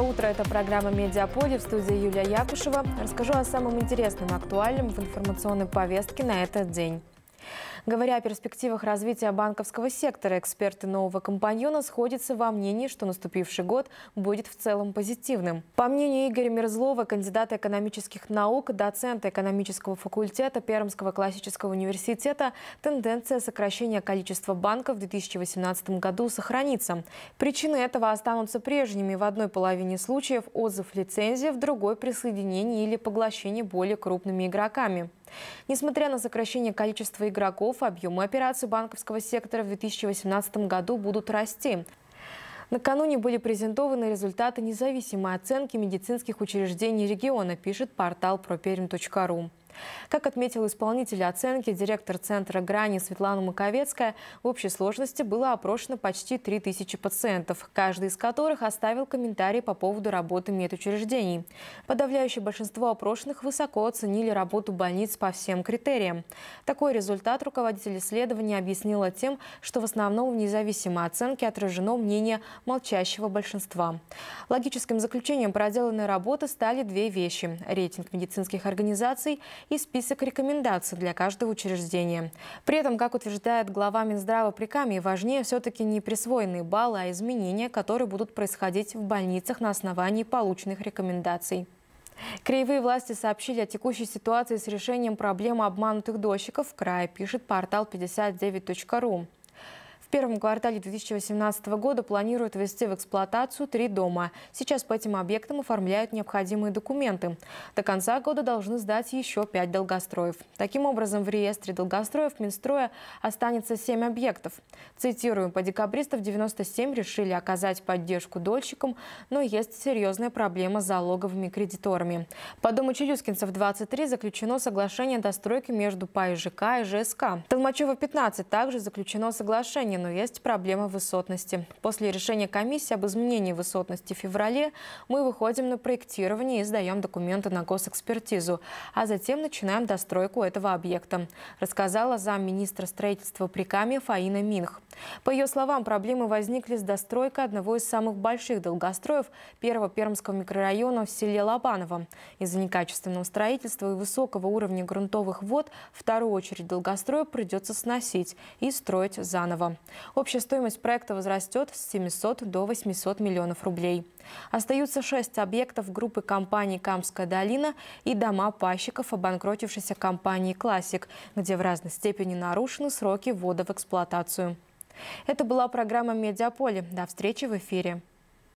Доброе утро. Это программа «Медиаполе» в студии Юлия Якушева. Расскажу о самом интересном и актуальном в информационной повестке на этот день. Говоря о перспективах развития банковского сектора, эксперты нового компаньона сходятся во мнении, что наступивший год будет в целом позитивным. По мнению Игоря Мерзлова, кандидата экономических наук, доцента экономического факультета Пермского классического университета, тенденция сокращения количества банков в 2018 году сохранится. Причины этого останутся прежними. В одной половине случаев отзыв лицензии, в другой – присоединение или поглощение более крупными игроками. Несмотря на сокращение количества игроков, объемы операций банковского сектора в 2018 году будут расти. Накануне были презентованы результаты независимой оценки медицинских учреждений региона, пишет портал properm.ru. Как отметил исполнитель оценки, директор центра «Грани» Светлана Маковецкая, в общей сложности было опрошено почти 3000 пациентов, каждый из которых оставил комментарий по поводу работы медучреждений. Подавляющее большинство опрошенных высоко оценили работу больниц по всем критериям. Такой результат руководитель исследования объяснила тем, что в основном в независимой оценке отражено мнение молчащего большинства. Логическим заключением проделанной работы стали две вещи – рейтинг медицинских организаций – и список рекомендаций для каждого учреждения. При этом, как утверждает глава Минздрава Прикамье, важнее все-таки не присвоенные баллы, а изменения, которые будут происходить в больницах на основании полученных рекомендаций. Краевые власти сообщили о текущей ситуации с решением проблемы обманутых дольщиков в крае, пишет портал 59.ru первом квартале 2018 года планируют ввести в эксплуатацию три дома. Сейчас по этим объектам оформляют необходимые документы. До конца года должны сдать еще пять долгостроев. Таким образом, в реестре долгостроев Минстроя останется семь объектов. Цитируем, по декабристов 97 решили оказать поддержку дольщикам, но есть серьезная проблема с залоговыми кредиторами. По дому Челюскинцев 23 заключено соглашение достройки между ПАИ и ЖСК. Толмачева 15 также заключено соглашение но есть проблема высотности. После решения комиссии об изменении высотности в феврале мы выходим на проектирование и сдаем документы на госэкспертизу, а затем начинаем достройку этого объекта, рассказала замминистра строительства Прикамья Фаина Минх. По ее словам, проблемы возникли с достройкой одного из самых больших долгостроев первого Пермского микрорайона в селе Лобаново. Из-за некачественного строительства и высокого уровня грунтовых вод вторую очередь долгостроя придется сносить и строить заново. Общая стоимость проекта возрастет с 700 до 800 миллионов рублей. Остаются шесть объектов группы компаний «Камская долина» и дома пащиков обанкротившейся компании «Классик», где в разной степени нарушены сроки ввода в эксплуатацию. Это была программа «Медиаполе». До встречи в эфире.